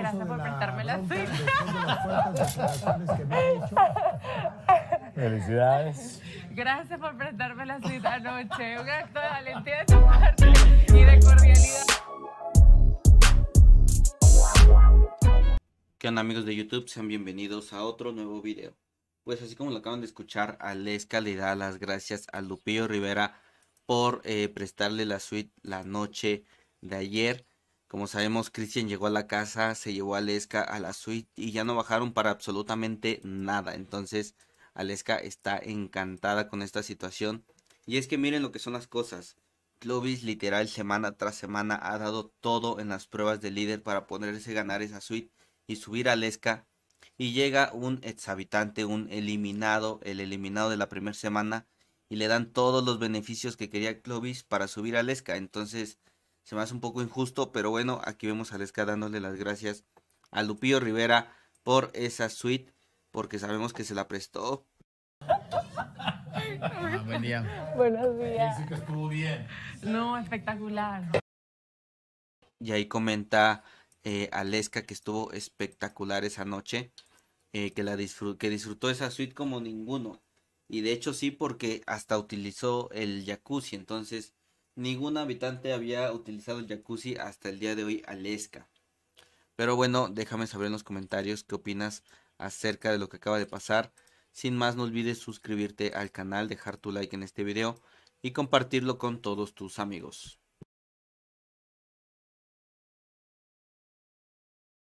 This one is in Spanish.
gracias por prestarme la suite. Felicidades. Gracias por prestarme la suite anoche. Un acto de valentía de tu parte y de cordialidad. ¿Qué onda amigos de YouTube? Sean bienvenidos a otro nuevo video. Pues así como lo acaban de escuchar, a le da las gracias a Lupillo Rivera por eh, prestarle la suite la noche de ayer. Como sabemos, Christian llegó a la casa, se llevó a Lesca a la suite y ya no bajaron para absolutamente nada. Entonces, Aleska está encantada con esta situación. Y es que miren lo que son las cosas. Clovis literal semana tras semana ha dado todo en las pruebas de líder para ponerse a ganar esa suite y subir a Lesca. Y llega un exhabitante, un eliminado, el eliminado de la primera semana. Y le dan todos los beneficios que quería Clovis para subir a Lesca. Entonces se me hace un poco injusto, pero bueno, aquí vemos a Lesca dándole las gracias a Lupillo Rivera por esa suite, porque sabemos que se la prestó. Ah, Buenos días. No, espectacular. Y ahí comenta eh, a Lesca que estuvo espectacular esa noche, eh, que, la que disfrutó esa suite como ninguno. Y de hecho sí, porque hasta utilizó el jacuzzi, entonces ningún habitante había utilizado el jacuzzi hasta el día de hoy Lesca. Pero bueno, déjame saber en los comentarios qué opinas acerca de lo que acaba de pasar. Sin más, no olvides suscribirte al canal, dejar tu like en este video y compartirlo con todos tus amigos.